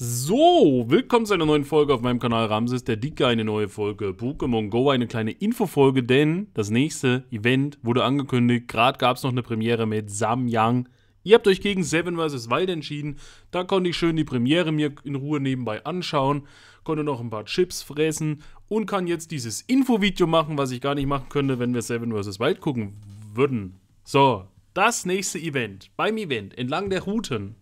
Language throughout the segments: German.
So, willkommen zu einer neuen Folge auf meinem Kanal Ramses, der Dicke, eine neue Folge Pokémon Go, eine kleine Infofolge, denn das nächste Event wurde angekündigt. Gerade gab es noch eine Premiere mit Samyang. Ihr habt euch gegen Seven vs. Wild entschieden. Da konnte ich schön die Premiere mir in Ruhe nebenbei anschauen, konnte noch ein paar Chips fressen und kann jetzt dieses Infovideo machen, was ich gar nicht machen könnte, wenn wir Seven vs. Wild gucken würden. So, das nächste Event. Beim Event entlang der Routen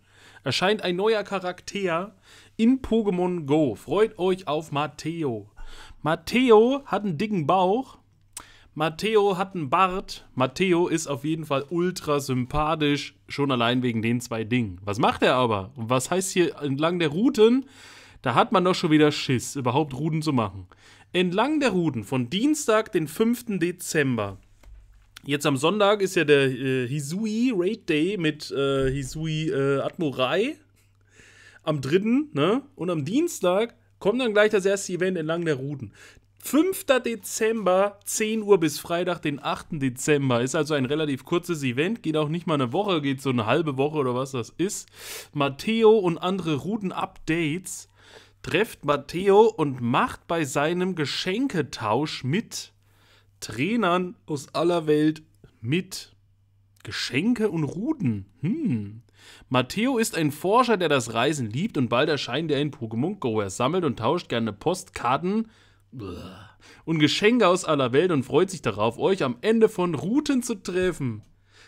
erscheint ein neuer Charakter in Pokémon Go. Freut euch auf Matteo. Matteo hat einen dicken Bauch. Matteo hat einen Bart. Matteo ist auf jeden Fall ultra sympathisch, schon allein wegen den zwei Dingen. Was macht er aber? Und was heißt hier entlang der Routen? Da hat man doch schon wieder Schiss, überhaupt Routen zu machen. Entlang der Routen von Dienstag, den 5. Dezember, Jetzt am Sonntag ist ja der äh, Hisui Raid Day mit äh, Hisui äh, Admurai am 3. Ne? Und am Dienstag kommt dann gleich das erste Event entlang der Routen. 5. Dezember, 10 Uhr bis Freitag, den 8. Dezember. Ist also ein relativ kurzes Event, geht auch nicht mal eine Woche, geht so eine halbe Woche oder was das ist. Matteo und andere Routen-Updates trefft Matteo und macht bei seinem Geschenketausch mit. Trainern aus aller Welt mit. Geschenke und Ruten. Hm. Matteo ist ein Forscher, der das Reisen liebt und bald erscheint er in Pokémon Go. Er sammelt und tauscht gerne Postkarten und Geschenke aus aller Welt und freut sich darauf, euch am Ende von Routen zu treffen.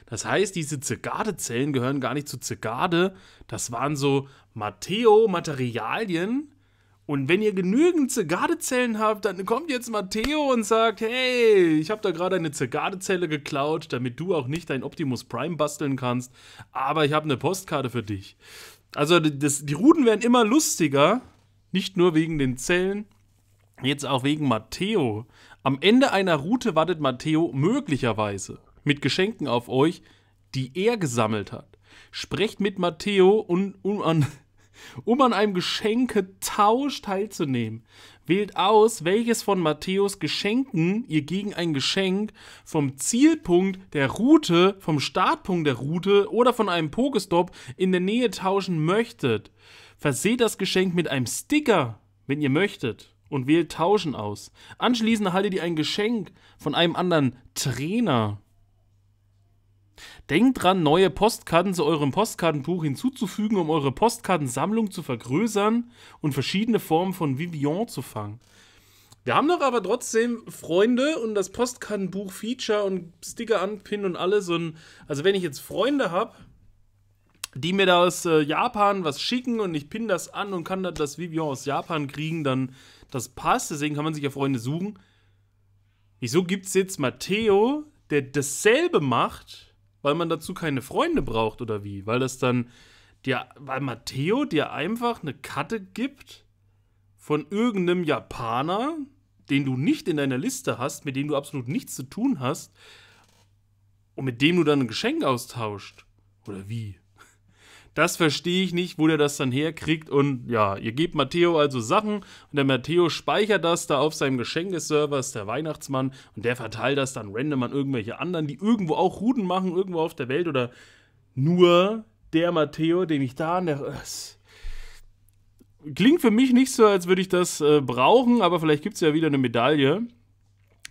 Das heißt, diese zekade gehören gar nicht zu Zekade. Das waren so Matteo-Materialien, und wenn ihr genügend Zirgadezellen habt, dann kommt jetzt Matteo und sagt, hey, ich habe da gerade eine Zirgadezelle geklaut, damit du auch nicht dein Optimus Prime basteln kannst, aber ich habe eine Postkarte für dich. Also das, die Routen werden immer lustiger, nicht nur wegen den Zellen, jetzt auch wegen Matteo. Am Ende einer Route wartet Matteo möglicherweise mit Geschenken auf euch, die er gesammelt hat. Sprecht mit Matteo und, und an um an einem Geschenketausch teilzunehmen. Wählt aus, welches von Matthäus Geschenken ihr gegen ein Geschenk vom Zielpunkt der Route, vom Startpunkt der Route oder von einem Pokestop in der Nähe tauschen möchtet. Verseht das Geschenk mit einem Sticker, wenn ihr möchtet, und wählt Tauschen aus. Anschließend erhaltet ihr ein Geschenk von einem anderen Trainer. Denkt dran, neue Postkarten zu eurem Postkartenbuch hinzuzufügen, um eure Postkartensammlung zu vergrößern und verschiedene Formen von Vivian zu fangen. Wir haben doch aber trotzdem Freunde und das Postkartenbuch-Feature und Sticker anpinnen und alles. Und also wenn ich jetzt Freunde habe, die mir da aus äh, Japan was schicken und ich pinne das an und kann da das Vivian aus Japan kriegen, dann das passt. Deswegen kann man sich ja Freunde suchen. Wieso gibt es jetzt Matteo, der dasselbe macht? Weil man dazu keine Freunde braucht oder wie? Weil das dann dir, weil Matteo dir einfach eine Karte gibt von irgendeinem Japaner, den du nicht in deiner Liste hast, mit dem du absolut nichts zu tun hast und mit dem du dann ein Geschenk austauscht. Oder wie? Das verstehe ich nicht, wo der das dann herkriegt. Und ja, ihr gebt Matteo also Sachen und der Matteo speichert das da auf seinem Geschenkeserver, ist der Weihnachtsmann und der verteilt das dann random an irgendwelche anderen, die irgendwo auch Ruden machen, irgendwo auf der Welt oder nur der Matteo, den ich da an der. Klingt für mich nicht so, als würde ich das äh, brauchen, aber vielleicht gibt es ja wieder eine Medaille.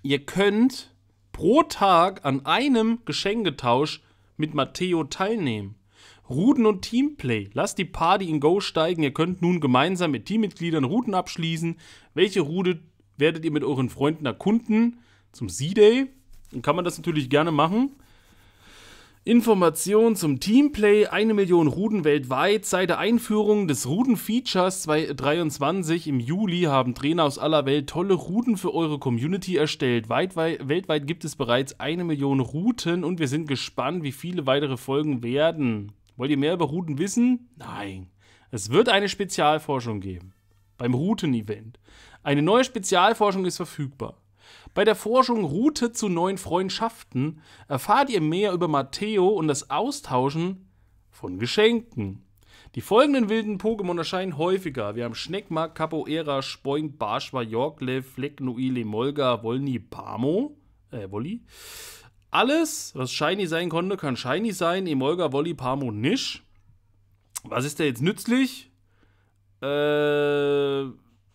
Ihr könnt pro Tag an einem Geschenketausch mit Matteo teilnehmen. Routen und Teamplay. Lasst die Party in Go steigen. Ihr könnt nun gemeinsam mit Teammitgliedern Routen abschließen. Welche Route werdet ihr mit euren Freunden erkunden? Zum C-Day. Dann kann man das natürlich gerne machen. Information zum Teamplay, eine Million Routen weltweit. Seit der Einführung des routen features 2023 im Juli haben Trainer aus aller Welt tolle Routen für eure Community erstellt. Weitwei weltweit gibt es bereits eine Million Routen und wir sind gespannt, wie viele weitere Folgen werden. Wollt ihr mehr über Routen wissen? Nein. Es wird eine Spezialforschung geben. Beim Routen-Event. Eine neue Spezialforschung ist verfügbar. Bei der Forschung Route zu neuen Freundschaften erfahrt ihr mehr über Matteo und das Austauschen von Geschenken. Die folgenden wilden Pokémon erscheinen häufiger. Wir haben Schneckmark, Capoeira, Spoink, Barschwa, Yorkle, Flecknui, Lemolga, Wolni, Pamo, äh, Wolli, alles, was shiny sein konnte, kann shiny sein. Emolga, Wolli, Parmo, Nisch. Was ist da jetzt nützlich? Äh,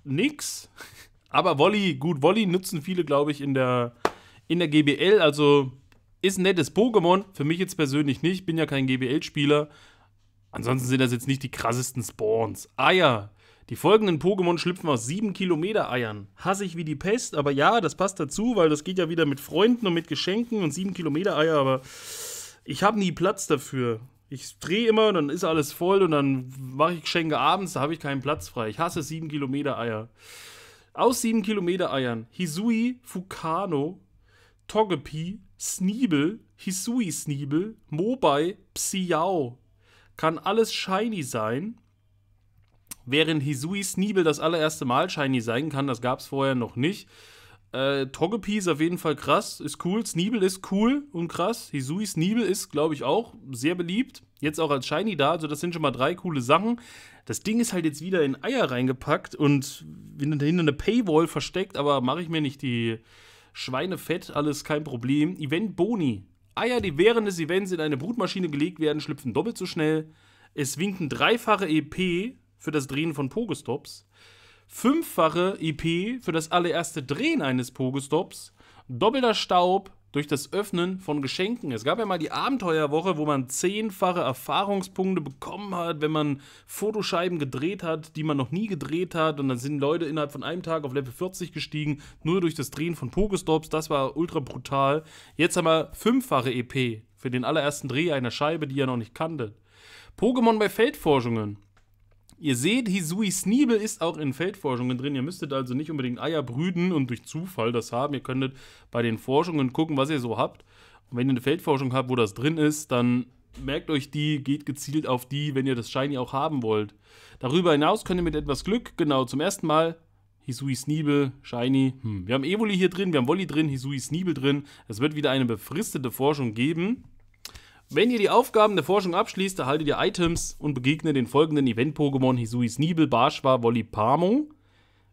nix. Aber Wolli, gut, Wolli nutzen viele, glaube ich, in der, in der GBL. Also ist ein nettes Pokémon. Für mich jetzt persönlich nicht. Bin ja kein GBL-Spieler. Ansonsten sind das jetzt nicht die krassesten Spawns. Eier. Ah, ja. Die folgenden Pokémon schlüpfen aus 7 Kilometer Eiern. Hasse ich wie die Pest, aber ja, das passt dazu, weil das geht ja wieder mit Freunden und mit Geschenken und 7 Kilometer Eier, aber ich habe nie Platz dafür. Ich drehe immer, dann ist alles voll und dann mache ich Geschenke abends, da habe ich keinen Platz frei. Ich hasse 7 Kilometer Eier. Aus 7 Kilometer Eiern. Hisui, Fukano, Togepi, Sneebel, Hisui Sneebel, Mobai, Psiao. Kann alles shiny sein. Während Hisui Sneebel das allererste Mal Shiny sein kann, das gab es vorher noch nicht. Äh, Togepi ist auf jeden Fall krass, ist cool. Sneebel ist cool und krass. Hisui Sneebel ist, glaube ich, auch sehr beliebt. Jetzt auch als Shiny da, also das sind schon mal drei coole Sachen. Das Ding ist halt jetzt wieder in Eier reingepackt und hinter eine Paywall versteckt, aber mache ich mir nicht die Schweine fett, alles kein Problem. Event Boni. Eier, die während des Events in eine Brutmaschine gelegt werden, schlüpfen doppelt so schnell. Es winken dreifache EP für das Drehen von Pogestops, fünffache IP für das allererste Drehen eines Pogestops, doppelter Staub durch das Öffnen von Geschenken. Es gab ja mal die Abenteuerwoche, wo man zehnfache Erfahrungspunkte bekommen hat, wenn man Fotoscheiben gedreht hat, die man noch nie gedreht hat. Und dann sind Leute innerhalb von einem Tag auf Level 40 gestiegen, nur durch das Drehen von Pogestops. Das war ultra brutal. Jetzt haben wir fünffache EP für den allerersten Dreh einer Scheibe, die ihr noch nicht kannte. Pokémon bei Feldforschungen. Ihr seht, Hisui Sneeble ist auch in Feldforschungen drin. Ihr müsstet also nicht unbedingt Eier brüten und durch Zufall das haben. Ihr könntet bei den Forschungen gucken, was ihr so habt. Und wenn ihr eine Feldforschung habt, wo das drin ist, dann merkt euch die, geht gezielt auf die, wenn ihr das Shiny auch haben wollt. Darüber hinaus könnt ihr mit etwas Glück, genau, zum ersten Mal Hisui Sneeble, Shiny. Hm. Wir haben Evoli hier drin, wir haben Wolli drin, Hisui Sneeble drin. Es wird wieder eine befristete Forschung geben. Wenn ihr die Aufgaben der Forschung abschließt, erhaltet ihr Items und begegnet den folgenden Event-Pokémon Hisuis Nibel, Barschwa, Volipamo.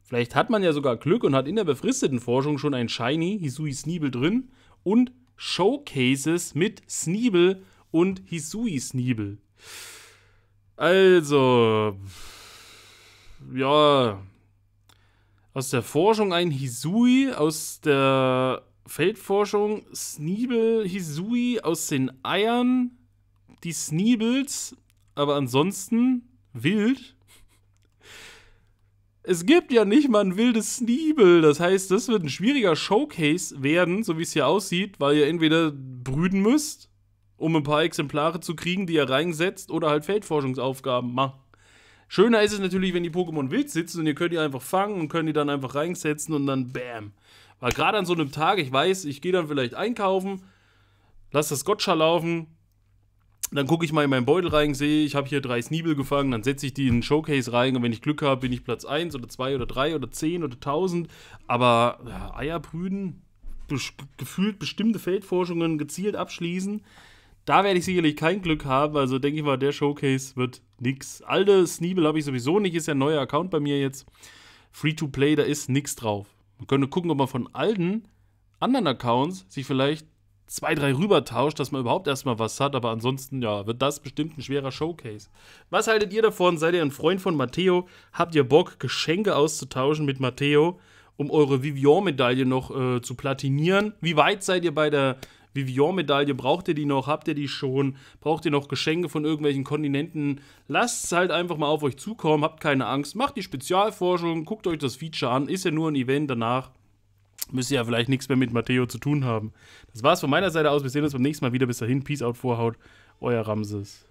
Vielleicht hat man ja sogar Glück und hat in der befristeten Forschung schon ein Shiny Hisuis Nibel drin und Showcases mit Sneebel und Hisuis Nibel. Also, ja, aus der Forschung ein Hisui, aus der Feldforschung, Sneebel Hisui aus den Eiern, die Sneebels, aber ansonsten wild. Es gibt ja nicht mal ein wildes Sneebel. Das heißt, das wird ein schwieriger Showcase werden, so wie es hier aussieht, weil ihr entweder brüten müsst, um ein paar Exemplare zu kriegen, die ihr reinsetzt, oder halt Feldforschungsaufgaben macht. Schöner ist es natürlich, wenn die Pokémon wild sitzen und ihr könnt die einfach fangen und könnt die dann einfach reinsetzen und dann BÄM. Weil gerade an so einem Tag, ich weiß, ich gehe dann vielleicht einkaufen, lass das Gotcha laufen, dann gucke ich mal in meinen Beutel rein, sehe, ich habe hier drei Sniebel gefangen, dann setze ich die in den Showcase rein und wenn ich Glück habe, bin ich Platz 1 oder 2 oder 3 oder 10 oder 1000. Aber ja, Eier brüden, gefühlt bestimmte Feldforschungen gezielt abschließen, da werde ich sicherlich kein Glück haben. Also denke ich mal, der Showcase wird nix. Alte Sniebel habe ich sowieso nicht, ist ja ein neuer Account bei mir jetzt. Free to play, da ist nichts drauf. Man könnte gucken, ob man von alten anderen Accounts sich vielleicht zwei, drei rübertauscht, dass man überhaupt erstmal was hat. Aber ansonsten, ja, wird das bestimmt ein schwerer Showcase. Was haltet ihr davon? Seid ihr ein Freund von Matteo? Habt ihr Bock, Geschenke auszutauschen mit Matteo, um eure Vivian-Medaille noch äh, zu platinieren? Wie weit seid ihr bei der Vivian-Medaille, braucht ihr die noch? Habt ihr die schon? Braucht ihr noch Geschenke von irgendwelchen Kontinenten? Lasst es halt einfach mal auf euch zukommen, habt keine Angst, macht die Spezialforschung, guckt euch das Feature an, ist ja nur ein Event danach. Müsst ihr ja vielleicht nichts mehr mit Matteo zu tun haben. Das war's von meiner Seite aus. Wir sehen uns beim nächsten Mal wieder. Bis dahin, Peace out, Vorhaut. Euer Ramses.